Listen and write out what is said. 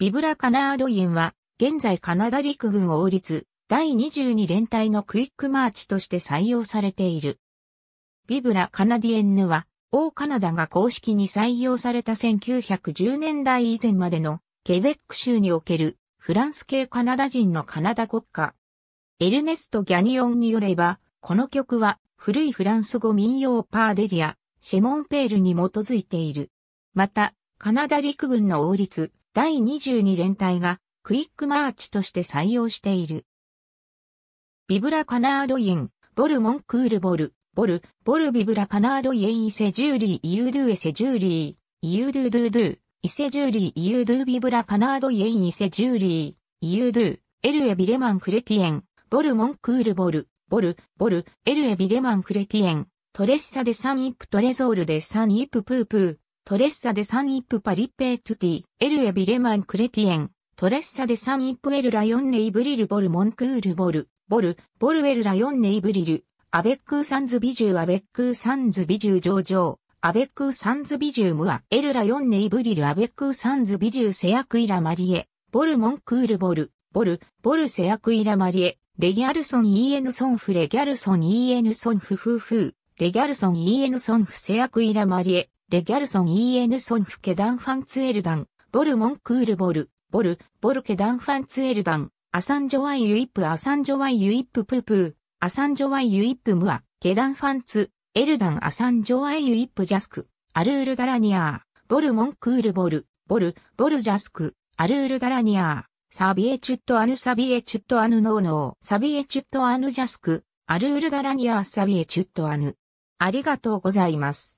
ビブラ・カナードインは、現在カナダ陸軍王立第22連隊のクイックマーチとして採用されている。ビブラ・カナディエンヌは、オーカナダが公式に採用された1910年代以前までのケベック州におけるフランス系カナダ人のカナダ国家。エルネスト・ギャニオンによれば、この曲は古いフランス語民謡パーデリア、シェモンペールに基づいている。また、カナダ陸軍の王立第22連隊がクイックマーチとして採用している。ビブラカナードイン、ボルモンクールボル、ボル、ボルビブラカナードイエンイセジューリーイユードゥエセジューリー、イユードゥドゥドゥ、イセジューリーイユードゥビブラカナードイエンイセジューリー、イユードゥ、エルエビレマンクレティエン、ボルモンクールボル、ボル、ボル、エルエビレマンクレティエン、トレッサでサンイップトレゾールでサンイッププープー、トレッサでサンイップパリッペートゥティ、エルエビレマンクレティエン、トレッサでサンイップエルラヨンネイブリルボルモンクールボル、ボル、ボルエルラヨンネイブリル、アベックーサンズビジューアベックーサンズビジュー上場、アベックーサンズビジュームア、エルラヨンネイブリルアベックーサンズビジューセアクイラマリエ、ボルモンクールボル、ボル、ボルセアクイラマリエ、レギャルソンイエヌソンフレギャルソンイエヌソンフフフレギャルソンイエヌソンフセアクイラマリエ、レギャルソン・イーエヌソンフ・ケダン・ファンツエルダン、ボル・モン・クール・ボル、ボル、ボル・ケダン・ファンツエルダン、アサンジョワイ・ユイップ・アサンジョワイ・ユイップ・プープー、アサンジョワイ・ユイップ・ムア、ケダン・ファンツ、エルダン・アサンジョワイ・ユイップ・ジャスク、アルール・ダラニアー、ボル・モン・クール・ボル、ボル、ボル・ジャスク、アルール・ダラニアー、サビエチュット・アヌ・サビエチュット・アヌ・ノーノー、サビエチュット・アヌ・ジャスク、アルール・ダラニアー・サビエチュット・アヌ。ありがとうございます。